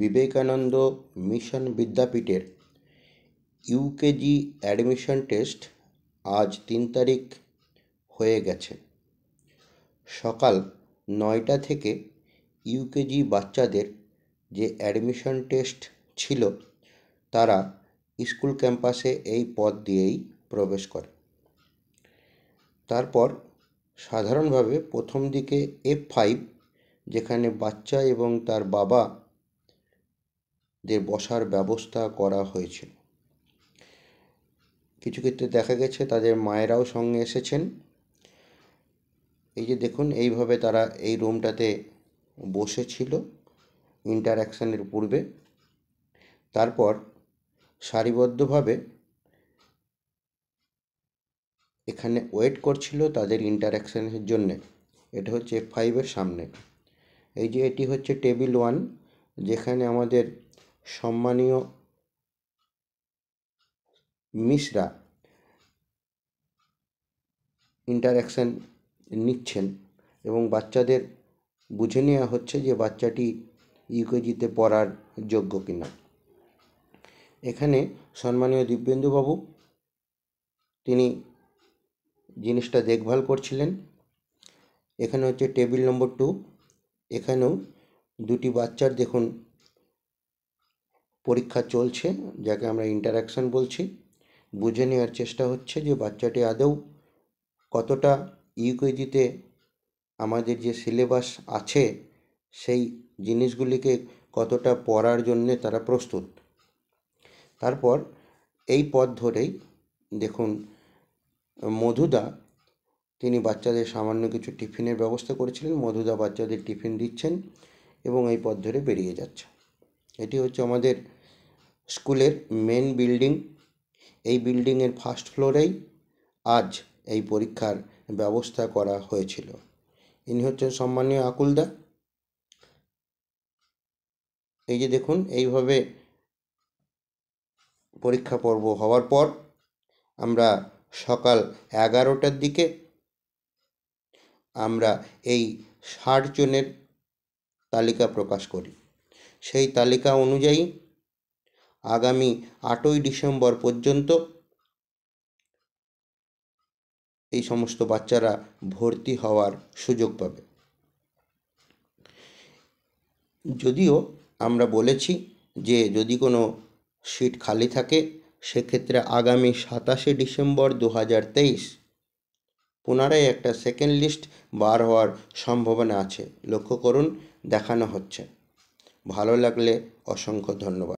Vivekananda mission বিদ্যাপীঠের UKG admission test আজ তিন তারিখ হয়ে গেছে সকাল নয়টা থেকে ইউকেজি বাচ্চাদের যে অ্যাডমিশন টেস্ট ছিল তারা স্কুল ক্যাম্পাসে এই পথ দিয়েই প্রবেশ করে তারপর সাধারণভাবে প্রথম দিকে এফ ফাইভ যেখানে বাচ্চা এবং তার বাবা দের বসার ব্যবস্থা করা হয়েছে কিছু ক্ষেত্রে দেখা গেছে তাদের মায়েরাও সঙ্গে এসেছেন এই যে দেখুন এইভাবে তারা এই রুমটাতে বসেছিল ইন্টারাকশানের পূর্বে তারপর সারিবদ্ধভাবে এখানে ওয়েট করছিল তাদের ইন্টারাকশানের জন্য এটা হচ্ছে এফ ফাইভের সামনে এই যে এটি হচ্ছে টেবিল ওয়ান যেখানে আমাদের সম্মানীয় মিশ্রা ইন্টারাকশান নিচ্ছেন এবং বাচ্চাদের বুঝে নেওয়া হচ্ছে যে বাচ্চাটি ইউকেজিতে পড়ার যোগ্য কিনা এখানে সম্মানীয় দিব্যেন্দুবাবু তিনি জিনিসটা দেখভাল করছিলেন এখানে হচ্ছে টেবিল নম্বর টু এখানেও দুটি বাচ্চার দেখুন পরীক্ষা চলছে যাকে আমরা ইন্টারাকশান বলছি বুঝে নেওয়ার চেষ্টা হচ্ছে যে বাচ্চাটি আদৌ কতটা ইউকেজিতে আমাদের যে সিলেবাস আছে সেই জিনিসগুলিকে কতটা পড়ার জন্যে তারা প্রস্তুত তারপর এই পথ ধরেই দেখুন মধুদা তিনি বাচ্চাদের সামান্য কিছু টিফিনের ব্যবস্থা করেছিলেন মধুদা বাচ্চাদের টিফিন দিচ্ছেন এবং এই পথ ধরে বেরিয়ে যাচ্ছে এটি হচ্ছে আমাদের স্কুলের মেন বিল্ডিং এই বিল্ডিংয়ের ফার্স্ট ফ্লোরেই আজ এই পরীক্ষার ব্যবস্থা করা হয়েছিল ইনি হচ্ছেন সম্মানীয় আকুলদা এই যে দেখুন এইভাবে পরীক্ষা পর্ব হওয়ার পর আমরা সকাল এগারোটার দিকে আমরা এই ষাট জনের তালিকা প্রকাশ করি সেই তালিকা অনুযায়ী আগামী আটই ডিসেম্বর পর্যন্ত এই সমস্ত বাচ্চারা ভর্তি হওয়ার সুযোগ পাবে যদিও আমরা বলেছি যে যদি কোনো সিট খালি থাকে সেক্ষেত্রে আগামী সাতাশে ডিসেম্বর দু হাজার তেইশ পুনরায় একটা সেকেন্ড লিস্ট বার হওয়ার সম্ভাবনা আছে লক্ষ্য করুন দেখানো হচ্ছে ভালো লাগলে অসংখ্য ধন্যবাদ